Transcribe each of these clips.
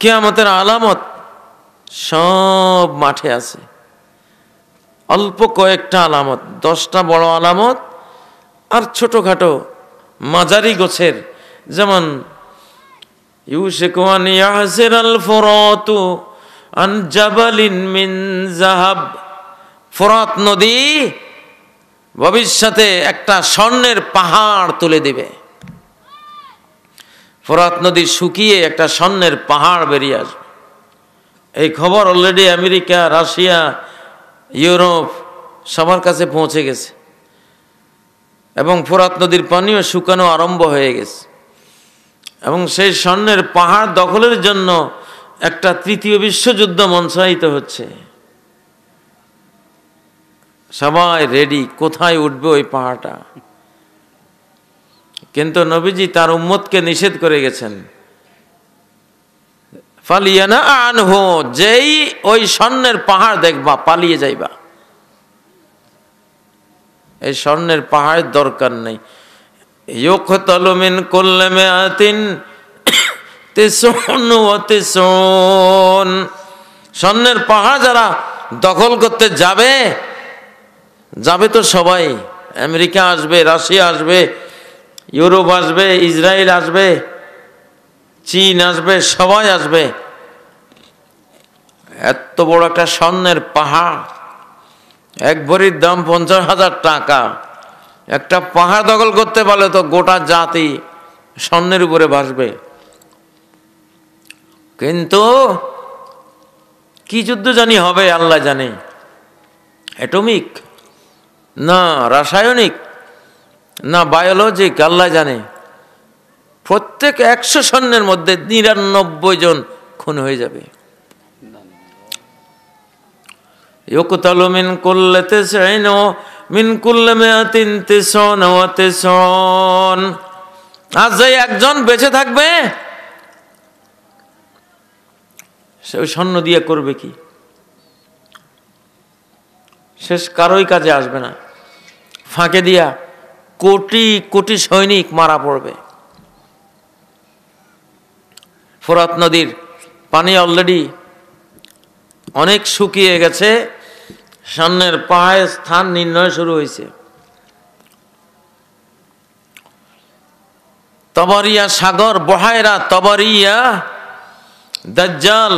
কেয়ামতের আলামত সব মাঠে আছে অল্প কয়েকটা আলামত দশটা বড় আলামত আর ছোটোখাটো মাঝারি গোছের যেমন ফরাত নদী ভবিষ্যতে একটা স্বর্ণের পাহাড় তুলে দিবে ফোরাত নদী শুকিয়ে একটা স্বর্ণের পাহাড় বেরিয়ে আসবে এই খবর অলরেডি আমেরিকা রাশিয়া ইউরোপ সবার কাছে পৌঁছে গেছে এবং ফোরাত নদীর পানিও শুকানো আরম্ভ হয়ে গেছে এবং সেই স্বর্ণের পাহাড় দখলের জন্য একটা তৃতীয় বিশ্বযুদ্ধ মঞ্চায়িত হচ্ছে সবাই রেডি কোথায় উঠবে ওই পাহাড়টা কিন্তু নবীজি তার উম্মতকে নিষেধ করে গেছেন ফালিয়ানা আনহো যেই ওই স্বর্ণের পাহাড় দেখবা পালিয়ে যাইবা এই স্বর্ণের পাহাড়ের দরকার নেই আতিন স্বর্ণের পাহাড় যারা দখল করতে যাবে যাবে তো সবাই আমেরিকা আসবে রাশিয়া আসবে ইউরোপ আসবে ইসরায়েল আসবে চীন আসবে সবাই আসবে এত বড় একটা স্বর্ণের পাহাড় এক ভরির দাম পঞ্চাশ হাজার টাকা একটা পাহাড় দখল করতে পারলে তো গোটা জাতি স্বর্ণের উপরে ভাসবে কিন্তু কি যুদ্ধ জানি হবে আল্লাহ জানে অ্যাটমিক না রাসায়নিক না বায়োলজিক আল্লাহ জানে প্রত্যেক একশো সৈন্যের মধ্যে নিরানব্বই জন খুন হয়ে যাবে মিন কুল্লে মিন কুল্লে মেয়াতিন তেসন আজ যে একজন বেঁচে থাকবে সে ওই সৈন্য দিয়ে করবে কি শেষ কারোই কাজে আসবে না ফাঁকে দিয়া কোটি কোটি সৈনিক মারা পড়বে ফোরাত নদীর পানি অলরেডি অনেক শুকিয়ে গেছে সামনের পাহাড়ের স্থান নির্ণয় শুরু হয়েছে তবরিয়া সাগর বহায়রা তবরিয়া দাজ্জাল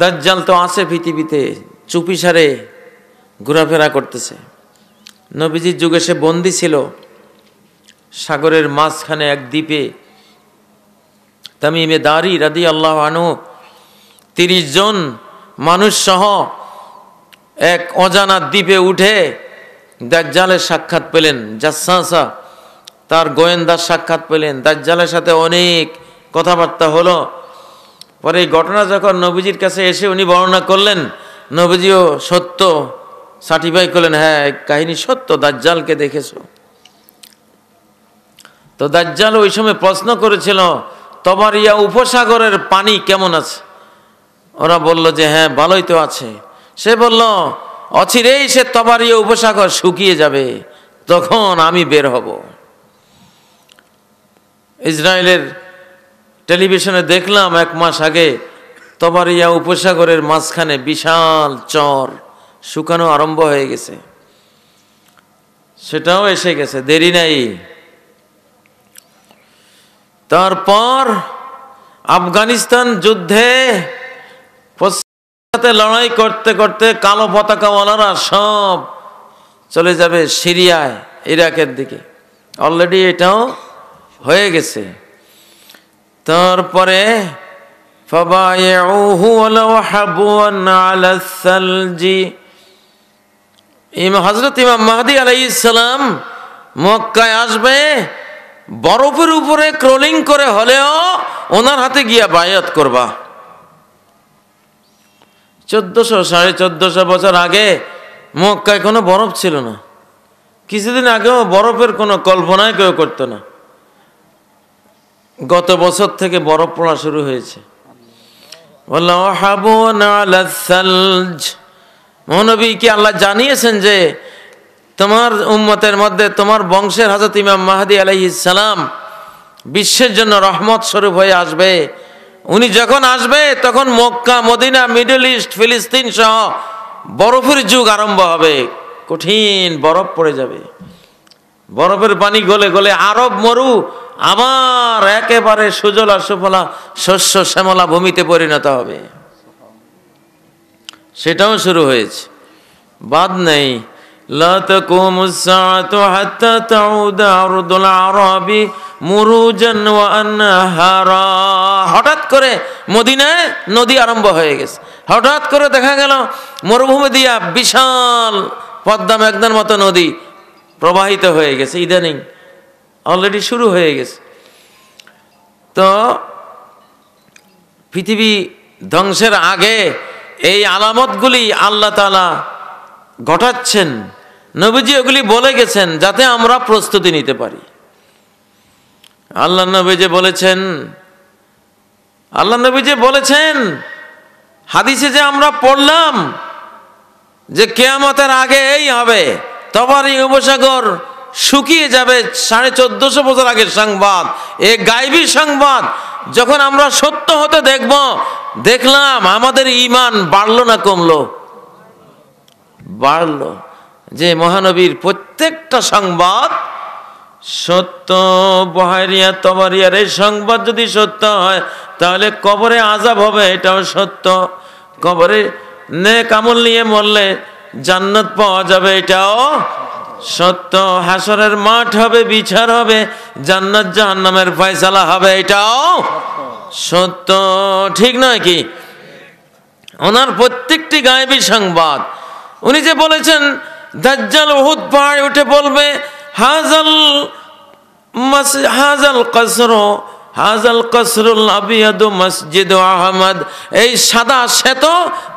দাজ্জাল তো আছে পৃথিবীতে চুপিসারে ঘোরাফেরা করতেছে নবীজির যুগে সে বন্দি ছিল সাগরের মাঝখানে এক দ্বীপে তামিমে দারি রাদি আল্লাহ আনু তিরিশ জন মানুষ সহ এক অজানা দ্বীপে উঠে দাজ্জালের সাক্ষাৎ পেলেন জাসাসা তার গোয়েন্দার সাক্ষাৎ পেলেন দাজ্জালের সাথে অনেক কথাবার্তা হলো পরে এই ঘটনা যখন নবীজির কাছে এসে উনি বর্ণনা করলেন নবীজিও সত্য সার্টিফাই করলেন হ্যাঁ কাহিনী সত্য দাজ্জালকে দেখেছ তো দাজ্জাল ওই সময় প্রশ্ন করেছিল তোমার ইয়া উপসাগরের পানি কেমন আছে ওরা বলল যে হ্যাঁ ভালোই তো আছে সে বলল অচিরেই সে তোমার ইয়া উপসাগর শুকিয়ে যাবে তখন আমি বের হব ইসরায়েলের টেলিভিশনে দেখলাম এক মাস আগে তোমার ইয়া উপসাগরের মাঝখানে বিশাল চর শুকানো আরম্ভ হয়ে গেছে সেটাও এসে গেছে দেরি নাই তারপর আফগানিস্তান যুদ্ধে সাথে লড়াই করতে করতে কালো পতাকাওয়ালারা সব চলে যাবে সিরিয়ায় ইরাকের দিকে অলরেডি এটাও হয়ে গেছে তারপরে فبايعوه ولو ইমাম হজরত ইমাম মাহাদি আলাই ইসলাম মক্কায় আসবে বরফের উপরে ক্রোলিং করে হলেও ওনার হাতে গিয়া বায়াত করবা চোদ্দশো সাড়ে চোদ্দশো বছর আগে মক্কায় কোনো বরফ ছিল না কিছুদিন আগেও বরফের কোনো কল্পনায় কেউ করতো না গত বছর থেকে বরফ পড়া শুরু হয়েছে বললাম হাবো না মহানবী কি আল্লাহ জানিয়েছেন যে তোমার উম্মতের মধ্যে তোমার বংশের হাজত ইমাম মাহাদি সালাম বিশ্বের জন্য রহমত স্বরূপ হয়ে আসবে উনি যখন আসবে তখন মক্কা মদিনা মিডল ইস্ট ফিলিস্তিন সহ বরফের যুগ আরম্ভ হবে কঠিন বরফ পড়ে যাবে বরফের পানি গলে গলে আরব মরু আবার একেবারে সুজলা সুফলা শস্য শ্যামলা ভূমিতে পরিণত হবে সেটাও শুরু হয়েছে বাদ নেই লা تقوم الساعة حتى تعود أرض العرب مروجا وأنهارا হঠাৎ করে মদিনায় নদী আরম্ভ হয়ে গেছে হঠাৎ করে দেখা গেল মরুভূমি দিয়া বিশাল পদ্মা মেঘনার মতো নদী প্রবাহিত হয়ে গেছে ইদানিং অলরেডি শুরু হয়ে গেছে তো পৃথিবী ধ্বংসের আগে এই আলামতগুলি আল্লাহ তালা ঘটাচ্ছেন নবীজি ওগুলি বলে গেছেন যাতে আমরা প্রস্তুতি নিতে পারি আল্লাহ নবী যে বলেছেন আল্লাহ নবী যে বলেছেন হাদিসে যে আমরা পড়লাম যে কেয়ামতের আগে এই হবে তবার এই উপসাগর শুকিয়ে যাবে সাড়ে চোদ্দশো বছর আগের সংবাদ এ গাইবী সংবাদ যখন আমরা সত্য হতে দেখব দেখলাম আমাদের ইমান বাড়লো না কমলো বাড়লো যে মহানবীর প্রত্যেকটা সংবাদ সত্য বহারিয়া তবরিয়ার এই সংবাদ যদি সত্য হয় তাহলে কবরে আজাব হবে এটাও সত্য কবরে নে কামল নিয়ে মরলে জান্নাত পাওয়া যাবে এটাও সত্য হাসরের মাঠ হবে বিচার হবে জান্নাত জাহান্নামের ফয়সালা হবে এটাও সত্য ঠিক নয় কি ওনার প্রত্যেকটি গায়েবী সংবাদ উনি যে বলেছেন দাজ্জাল উহুদ পাহাড়ে উঠে বলবে হাজাল হাজাল কসর হাজাল কসরুল আবিয়াদ মসজিদ আহমদ এই সাদা শ্বেত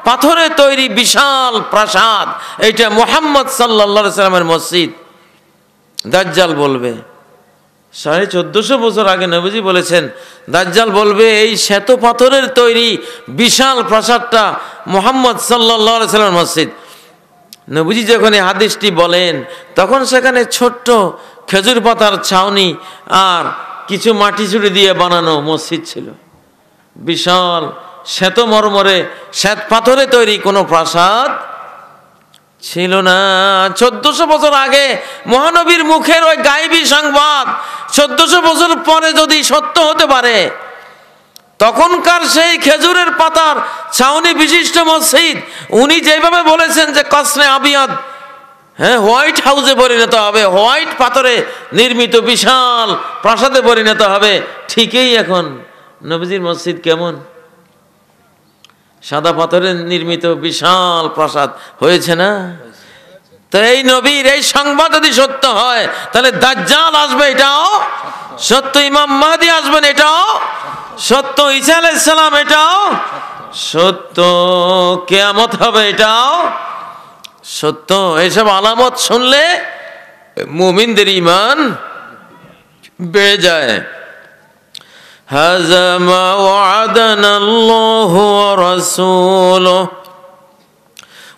পাথরে তৈরি বিশাল প্রাসাদ এইটা মোহাম্মদ সাল্লা সাল্লামের মসজিদ দাজ্জাল বলবে সাড়ে চোদ্দশো বছর আগে নবীজি বলেছেন দাজ্জাল বলবে এই শ্বেত পাথরের তৈরি বিশাল প্রাসাদটা মোহাম্মদ সাল্লা সাল্লাম মসজিদ নবীজি যখন এই হাদিসটি বলেন তখন সেখানে ছোট্ট খেজুর পাতার ছাউনি আর কিছু মাটি চুড়ি দিয়ে বানানো মসজিদ ছিল বিশাল শ্বেত মরমরে শ্বেত পাথরে তৈরি কোনো প্রাসাদ ছিল না চোদ্দশো বছর আগে মহানবীর মুখের ওই গাইবী সংবাদ চোদ্দশো বছর পরে যদি সত্য হতে পারে তখনকার সেই খেজুরের পাতার ছাউনি বিশিষ্ট মসজিদ উনি যেভাবে বলেছেন যে কসনে আবিয়াদ হ্যাঁ হোয়াইট হাউসে পরিণত হবে হোয়াইট পাথরে নির্মিত বিশাল প্রাসাদে পরিণত হবে ঠিকই এখন নবীজির মসজিদ কেমন সাদা পাথরের নির্মিত বিশাল প্রাসাদ হয়েছে না তো এই নবীর এই সংবাদ যদি সত্য হয় তাহলে দাজ্জাল আসবে এটাও সত্য ইমাম মাহাদি আসবেন এটাও সত্য ইসা আলাইসালাম এটাও সত্য কেয়ামত হবে এটাও সত্য এসব আলামত শুনলে মুমিনদের ইমান বেড়ে যায় هذا ما وعدنا الله ورسوله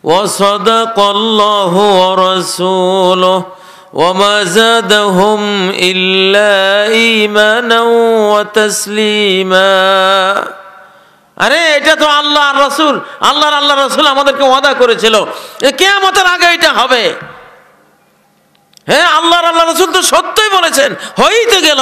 وصدق الله ورسوله وما زادهم إلا إيمانا وتسليما আরে এটা তো আল্লাহ রসুল আল্লাহর আল্লাহ রসুল আমাদেরকে ওয়াদা করেছিল কেয়ামতের আগে এটা হবে হ্যাঁ আল্লাহর আল্লাহ রসুল তো সত্যই বলেছেন হয়েই তো গেল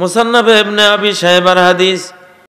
মুসান্নাফে এবনে আবি সাহেবার হাদিস